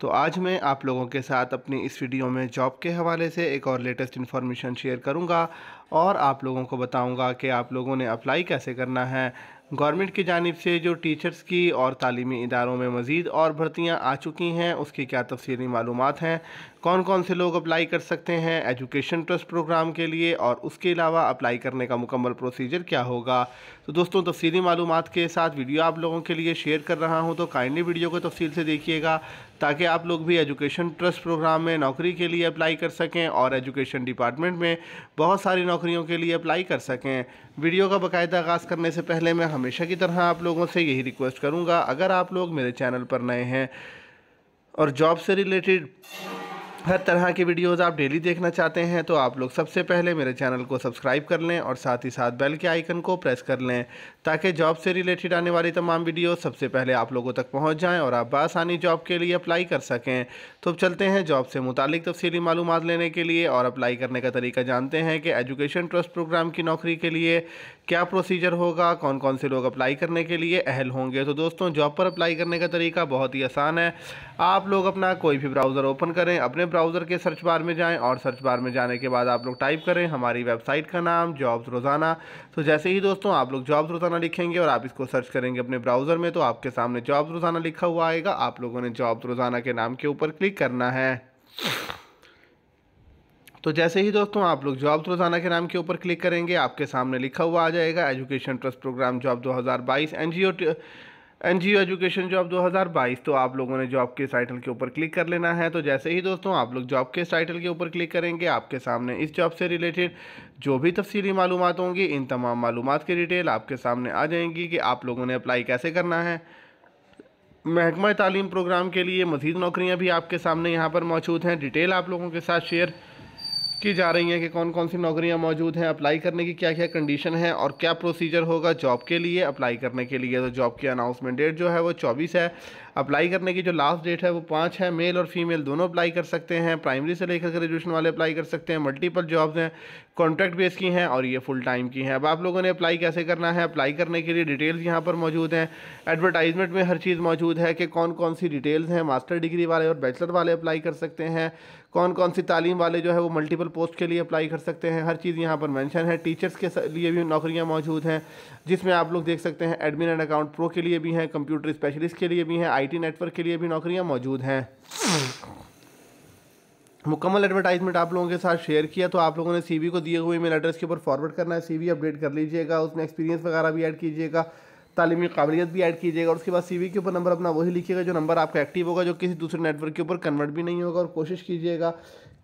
तो आज मैं आप लोगों के साथ अपनी इस वीडियो में जॉब के हवाले से एक और लेटेस्ट इन्फॉर्मेशन शेयर करूंगा और आप लोगों को बताऊंगा कि आप लोगों ने अप्लाई कैसे करना है गवर्नमेंट की जानब से जो टीचर्स की और तालीमी इदारों में मज़ीद और भर्तियाँ आ चुकी हैं उसकी क्या तफसली मालूम हैं कौन कौन से लोग अप्लाई कर सकते हैं एजुकेशन ट्रस्ट प्रोग्राम के लिए और उसके अलावा अप्लाई करने का मुकम्मल प्रोसीजर क्या होगा तो दोस्तों तफसली मालूम के साथ वीडियो आप लोगों के लिए शेयर कर रहा हूँ तो काइंडली वीडियो को तफसील से देखिएगा ताकि आप लोग भी एजुकेशन ट्रस्ट प्रोग्राम में नौकरी के लिए अप्लाई कर सकें और एजुकेशन डिपार्टमेंट में बहुत सारी नौकरियों के लिए अप्लाई कर सकें वीडियो का बाकायदा आगाज़ करने से पहले मैं हम हमेशा की तरह आप लोगों से यही रिक्वेस्ट करूँगा अगर आप लोग मेरे चैनल पर नए हैं और जॉब से रिलेटेड हर तरह के वीडियोस आप डेली देखना चाहते हैं तो आप लोग सबसे पहले मेरे चैनल को सब्सक्राइब कर लें और साथ ही साथ बेल के आइकन को प्रेस कर लें ताकि जॉब से रिलेटेड आने वाली तमाम वीडियोस सबसे पहले आप लोगों तक पहुंच जाएं और आप बासानी जॉब के लिए अप्लाई कर सकें तो चलते हैं जॉब से मुतलिक तफसली मालूम लेने के लिए और अप्लाई करने का तरीका जानते हैं कि एजुकेशन ट्रस्ट प्रोग्राम की नौकरी के लिए क्या प्रोसीजर होगा कौन कौन से लोग अप्लाई करने के लिए अहल होंगे तो दोस्तों जॉब पर अप्लाई करने का तरीका बहुत ही आसान है आप लोग अपना कोई भी ब्राउज़र ओपन करें अपने ब्राउज़र के सर्च बार में जाएं और सर्च बार में जाने के बाद आप लोग टाइप करें हमारी वेबसाइट का नाम जॉब्स रोज़ाना तो जैसे ही दोस्तों आप लोग जॉब्स रोज़ाना लिखेंगे और आप इसको सर्च करेंगे अपने ब्राउज़र में तो आपके सामने जॉब्स रोज़ाना लिखा हुआ आएगा आप लोगों ने जॉब्स रोज़ाना के नाम के ऊपर क्लिक करना है तो जैसे ही दोस्तों आप लोग जॉब्स रोज़ाना के नाम के ऊपर क्लिक करेंगे आपके सामने लिखा हुआ आ जाएगा education trust program job 2022 NGO N G education job 2022 तो आप लोगों ने जॉब के टाइटल के ऊपर क्लिक कर लेना है तो जैसे ही दोस्तों आप लोग जॉब के टाइटल के ऊपर क्लिक करेंगे आपके सामने इस जॉब से रिलेटेड जो भी तफसीली मालूम होंगी इन तमाम मालूम की डिटेल आपके सामने आ जाएंगी कि आप लोगों ने अप्लाई कैसे करना है महकमा तालीम प्रोग्राम के लिए मजीद नौकरियाँ भी आपके सामने यहाँ पर मौजूद हैं डिटेल आप लोगों के साथ शेयर की जा रही हैं कि कौन कौन सी नौकरियां मौजूद हैं अप्लाई करने की क्या क्या कंडीशन है और क्या प्रोसीजर होगा जॉब के लिए अप्लाई करने के लिए तो जॉब की अनाउंसमेंट डेट जो है वो चौबीस है अप्लाई करने की जो लास्ट डेट है वो पाँच है मेल और फीमेल दोनों अप्लाई कर सकते हैं प्राइमरी से लेकर ग्रेजुएशन वाले अप्लाई कर सकते हैं मल्टीपल जॉब्स हैं कॉन्ट्रैक्ट बेस की हैं और ये फुल टाइम की हैं अब आप लोगों ने अप्लाई कैसे करना है अप्लाई करने के लिए डिटेल्स यहाँ पर मौजूद हैं एडवर्टाइजमेंट में हर चीज़ मौजूद है कि कौन कौन सी डिटेल्स हैं मास्टर डिग्री वाले और बैचलर वाले अप्लाई कर सकते हैं कौन कौन सी तालीम वाले जो है वो मल्टीपल पोस्ट के लिए अप्लाई कर सकते हैं हर चीज़ यहाँ पर मैंशन है टीचर्स के लिए भी नौकरियाँ मौजूद हैं जिसमें आप लोग देख सकते हैं एडमिन एंड अकाउंट प्रो के लिए भी हैं कंप्यूटर स्पेशलिस्ट के लिए भी हैं आई नेटवर्क के लिए भी नौकरियाँ मौजूद हैं मुकम्मल एडवर्टाइजमेंट आप लोगों के साथ शेयर किया तो आप लोगों ने सी को दिए हुए ईमेल एड्रेस के ऊपर फॉरवर्ड करना है सी अपडेट कर लीजिएगा उसमें एक्सपीरियंस वगैरह भी ऐड कीजिएगा तालीमी काबिलियत भी ऐड कीजिएगा और उसके बाद सी के ऊपर नंबर अपना वही लिखिएगा जो नंबर आपका एक्टिव होगा जो किसी दूसरे नेटवर्क के ऊपर कन्वर्ट भी नहीं होगा और कोशिश कीजिएगा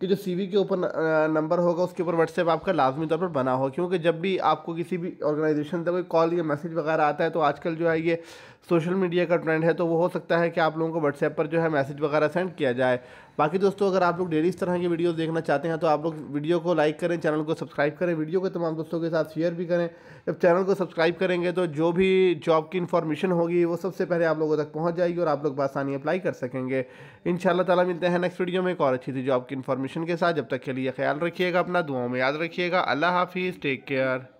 कि जो सी के ऊपर नंबर होगा उसके ऊपर व्हाट्सएप आपका लाजमी तौर पर बना हो क्योंकि जब भी आपको किसी भी ऑर्गेनाइजेशन से कोई कॉल या मैसेज वगैरह आता है तो आजकल जो है ये सोशल मीडिया का ट्रेंड है तो वो हो सकता है कि आप लोगों को व्हाट्सएप पर जो है मैसेज वगैरह सेंड किया जाए बाकी दोस्तों अगर आप लोग डेली इस तरह की वीडियो देखना चाहते हैं तो आप लोग वीडियो को लाइक करें चैनल को सब्सक्राइब करें वीडियो को तमाम दोस्तों के साथ शेयर भी करें जब चैनल को सब्सक्राइब करेंगे तो जो भी जॉब की इन्फॉर्मेशन होगी वो सबसे पहले आप लोगों तक पहुँच जाएगी और आप लोग बसानी अप्लाई कर सकेंगे इन ताला मिलते हैं नेक्स्ट वीडियो में एक और अच्छी सी जॉब की इन्फॉर्मेशन के साथ जब तक के लिए ख्याल रखिएगा अपना दुआओं में याद रखिएगा अल्लाह हाफिज़ टेक केयर